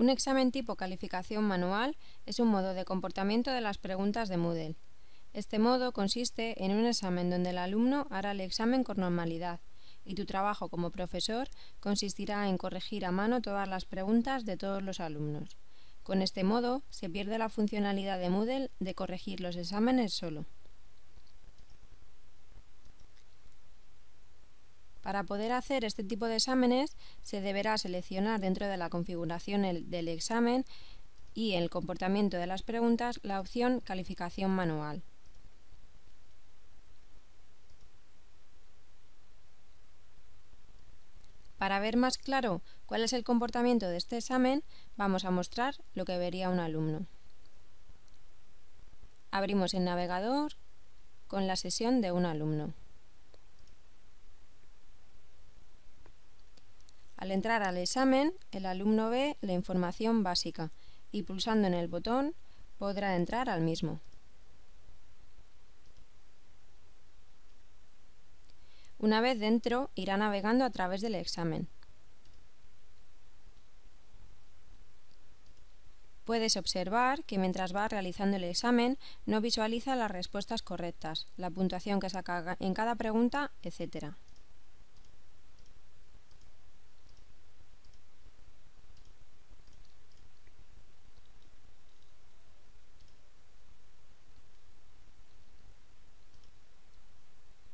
Un examen tipo calificación manual es un modo de comportamiento de las preguntas de Moodle. Este modo consiste en un examen donde el alumno hará el examen con normalidad y tu trabajo como profesor consistirá en corregir a mano todas las preguntas de todos los alumnos. Con este modo se pierde la funcionalidad de Moodle de corregir los exámenes solo. Para poder hacer este tipo de exámenes se deberá seleccionar dentro de la configuración del examen y el comportamiento de las preguntas la opción Calificación manual. Para ver más claro cuál es el comportamiento de este examen, vamos a mostrar lo que vería un alumno. Abrimos el navegador con la sesión de un alumno. Al entrar al examen, el alumno ve la información básica y pulsando en el botón podrá entrar al mismo. Una vez dentro, irá navegando a través del examen. Puedes observar que mientras va realizando el examen no visualiza las respuestas correctas, la puntuación que saca en cada pregunta, etc.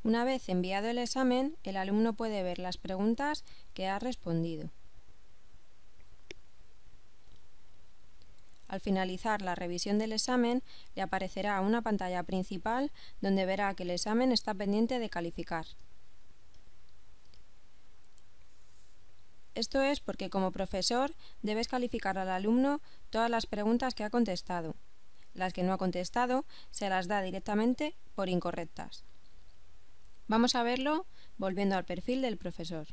Una vez enviado el examen, el alumno puede ver las preguntas que ha respondido. Al finalizar la revisión del examen, le aparecerá una pantalla principal donde verá que el examen está pendiente de calificar. Esto es porque como profesor debes calificar al alumno todas las preguntas que ha contestado. Las que no ha contestado se las da directamente por incorrectas. Vamos a verlo volviendo al perfil del profesor.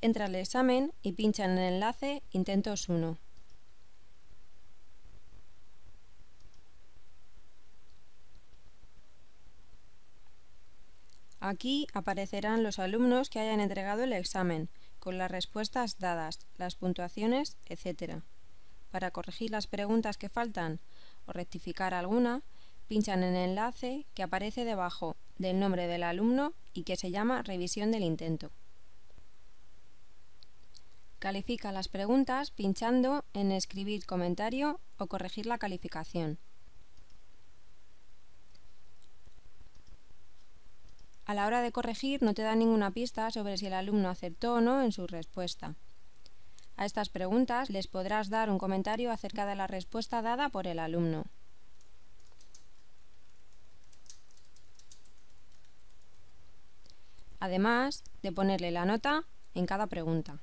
Entra al examen y pincha en el enlace Intentos 1. Aquí aparecerán los alumnos que hayan entregado el examen, con las respuestas dadas, las puntuaciones, etc. Para corregir las preguntas que faltan o rectificar alguna, pinchan en el enlace que aparece debajo del nombre del alumno y que se llama Revisión del intento. Califica las preguntas pinchando en Escribir comentario o corregir la calificación. A la hora de corregir no te da ninguna pista sobre si el alumno acertó o no en su respuesta. A estas preguntas les podrás dar un comentario acerca de la respuesta dada por el alumno. además de ponerle la nota en cada pregunta.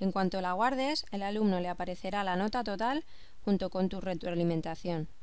En cuanto la guardes, el alumno le aparecerá la nota total junto con tu retroalimentación.